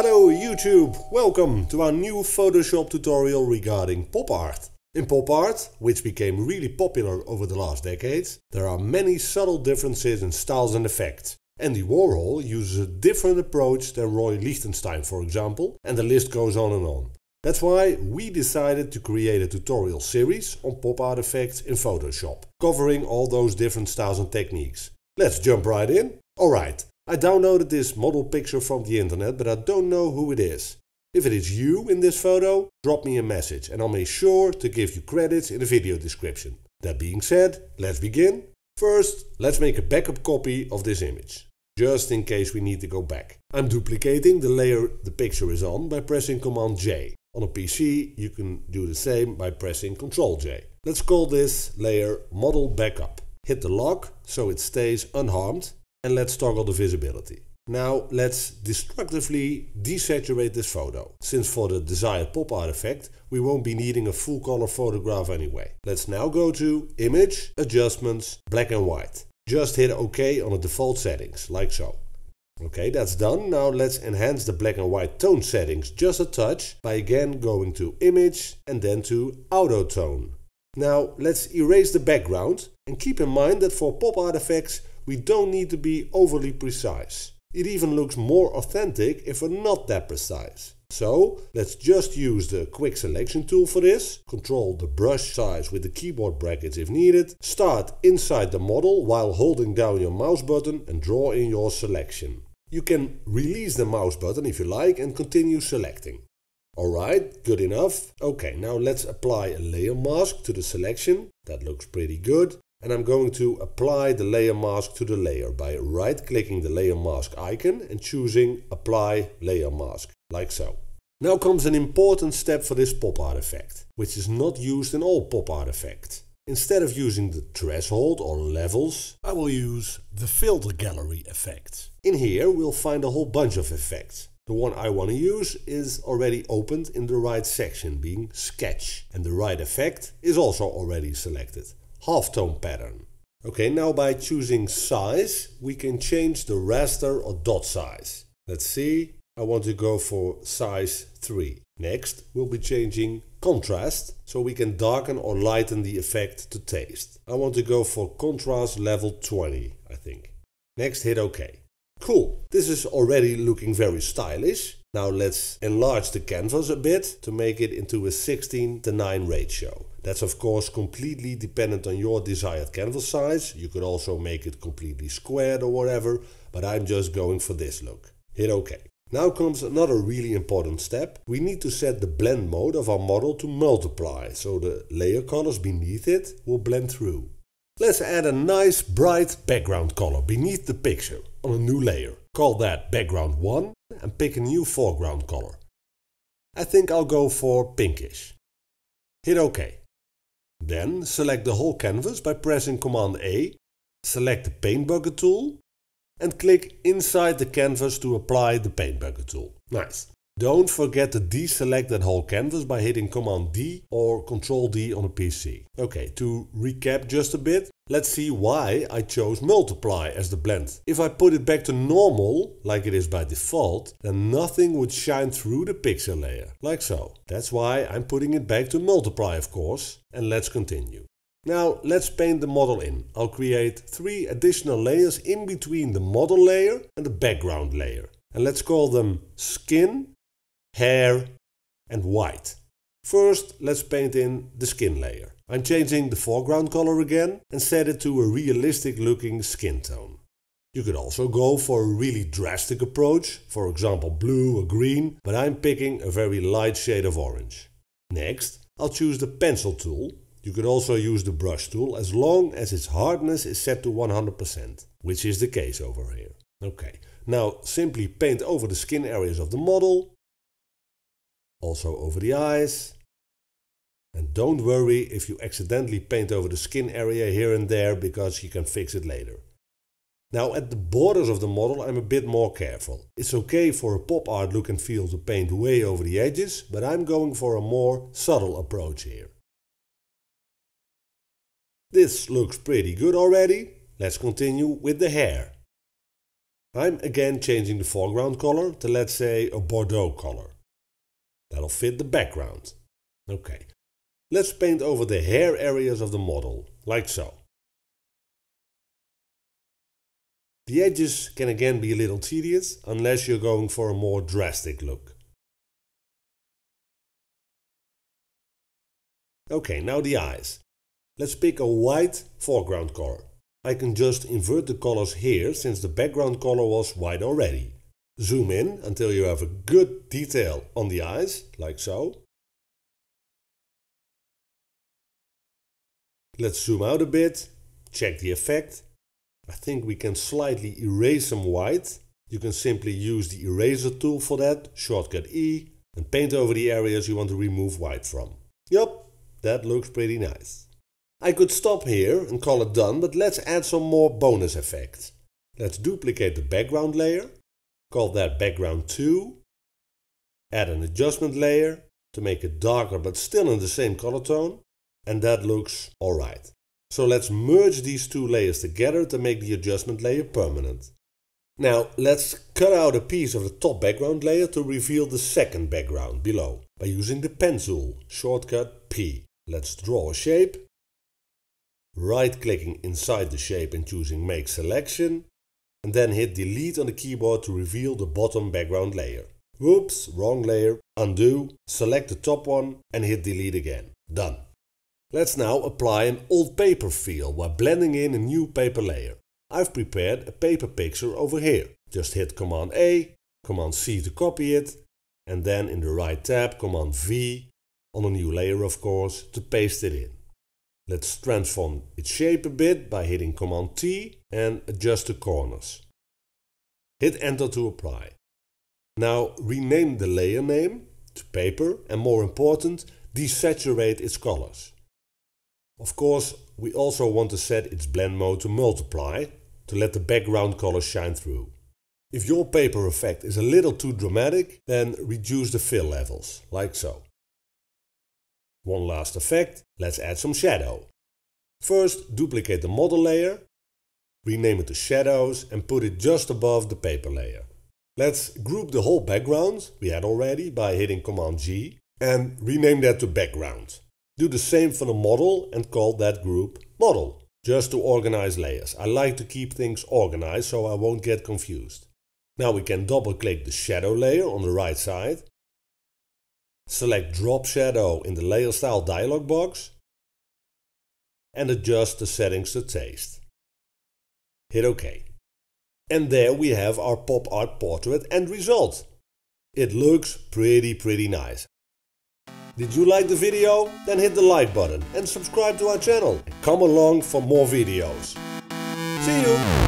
Hello YouTube, welcome to our new Photoshop tutorial regarding pop art. In pop art, which became really popular over the last decades, there are many subtle differences in styles and effects. Andy Warhol uses a different approach than Roy Lichtenstein for example, and the list goes on and on. That's why we decided to create a tutorial series on pop art effects in Photoshop, covering all those different styles and techniques. Let's jump right in. Alright, I downloaded this model picture from the internet, but I don't know who it is. If it is you in this photo, drop me a message and I'll make sure to give you credits in the video description. That being said, let's begin. First, let's make a backup copy of this image, just in case we need to go back. I'm duplicating the layer the picture is on by pressing Command J. On a PC, you can do the same by pressing Ctrl J. Let's call this layer Model Backup. Hit the lock so it stays unharmed and let's toggle the visibility. Now let's destructively desaturate this photo. Since for the desired pop art effect, we won't be needing a full color photograph anyway. Let's now go to Image, Adjustments, Black and White. Just hit OK on the default settings, like so. Okay, that's done. Now let's enhance the black and white tone settings just a touch by again going to Image and then to Auto Tone. Now let's erase the background and keep in mind that for pop art effects we don't need to be overly precise. It even looks more authentic if we're not that precise. So let's just use the quick selection tool for this, control the brush size with the keyboard brackets if needed, start inside the model while holding down your mouse button and draw in your selection. You can release the mouse button if you like and continue selecting. Alright, good enough. Okay, now let's apply a layer mask to the selection. That looks pretty good and I'm going to apply the layer mask to the layer by right clicking the layer mask icon and choosing apply layer mask, like so. Now comes an important step for this pop art effect, which is not used in all pop art effects. Instead of using the threshold or levels, I will use the filter gallery effect. In here we'll find a whole bunch of effects. The one I want to use is already opened in the right section being sketch and the right effect is also already selected halftone pattern. Okay, now by choosing size, we can change the raster or dot size. Let's see, I want to go for size 3. Next, we'll be changing contrast, so we can darken or lighten the effect to taste. I want to go for contrast level 20, I think. Next, hit OK. Cool, this is already looking very stylish. Now let's enlarge the canvas a bit to make it into a 16 to 9 ratio. That's of course completely dependent on your desired canvas size. You could also make it completely squared or whatever, but I'm just going for this look. Hit OK. Now comes another really important step. We need to set the blend mode of our model to multiply, so the layer colors beneath it will blend through. Let's add a nice bright background color beneath the picture on a new layer. Call that background 1 and pick a new foreground color. I think I'll go for pinkish. Hit OK. Then select the whole canvas by pressing Command A, select the Paint Bucket tool and click inside the canvas to apply the Paint Bucket tool. Nice. Don't forget to deselect that whole canvas by hitting Command D or Control D on a PC. Okay, to recap just a bit, Let's see why I chose multiply as the blend. If I put it back to normal, like it is by default, then nothing would shine through the pixel layer, like so. That's why I'm putting it back to multiply of course, and let's continue. Now let's paint the model in. I'll create three additional layers in between the model layer and the background layer. And let's call them skin, hair and white. First, let's paint in the skin layer. I'm changing the foreground color again and set it to a realistic looking skin tone. You could also go for a really drastic approach, for example blue or green, but I'm picking a very light shade of orange. Next, I'll choose the pencil tool. You could also use the brush tool as long as its hardness is set to 100%, which is the case over here. Okay, now simply paint over the skin areas of the model, also over the eyes, and don't worry if you accidentally paint over the skin area here and there because you can fix it later. Now at the borders of the model I'm a bit more careful. It's okay for a pop art look and feel to paint way over the edges, but I'm going for a more subtle approach here. This looks pretty good already, let's continue with the hair. I'm again changing the foreground color to let's say a Bordeaux color. That'll fit the background. Okay, Let's paint over the hair areas of the model, like so. The edges can again be a little tedious, unless you're going for a more drastic look. Okay, now the eyes. Let's pick a white foreground color. I can just invert the colors here since the background color was white already. Zoom in until you have a good detail on the eyes, like so. Let's zoom out a bit, check the effect. I think we can slightly erase some white. You can simply use the eraser tool for that, shortcut E, and paint over the areas you want to remove white from. Yup, that looks pretty nice. I could stop here and call it done, but let's add some more bonus effects. Let's duplicate the background layer, call that background 2, add an adjustment layer to make it darker but still in the same color tone, and that looks alright. So let's merge these two layers together to make the adjustment layer permanent. Now let's cut out a piece of the top background layer to reveal the second background below by using the pencil, shortcut P. Let's draw a shape, right clicking inside the shape and choosing make selection, and then hit delete on the keyboard to reveal the bottom background layer. Whoops, wrong layer, undo, select the top one and hit delete again. Done. Let's now apply an old paper feel while blending in a new paper layer. I've prepared a paper picture over here. Just hit Command A, Command C to copy it, and then in the right tab Command V, on a new layer of course, to paste it in. Let's transform its shape a bit by hitting Command T and adjust the corners. Hit Enter to apply. Now rename the layer name to paper and more important, desaturate its colors. Of course, we also want to set its blend mode to multiply to let the background color shine through. If your paper effect is a little too dramatic, then reduce the fill levels, like so. One last effect, let's add some shadow. First, duplicate the model layer, rename it to shadows and put it just above the paper layer. Let's group the whole background, we had already, by hitting Command G, and rename that to background. Do the same for the model and call that group model, just to organize layers. I like to keep things organized so I won't get confused. Now we can double click the shadow layer on the right side. Select drop shadow in the layer style dialog box and adjust the settings to taste. Hit OK. And there we have our pop art portrait end result. It looks pretty pretty nice. Did you like the video? Then hit the like button and subscribe to our channel. Come along for more videos. See you!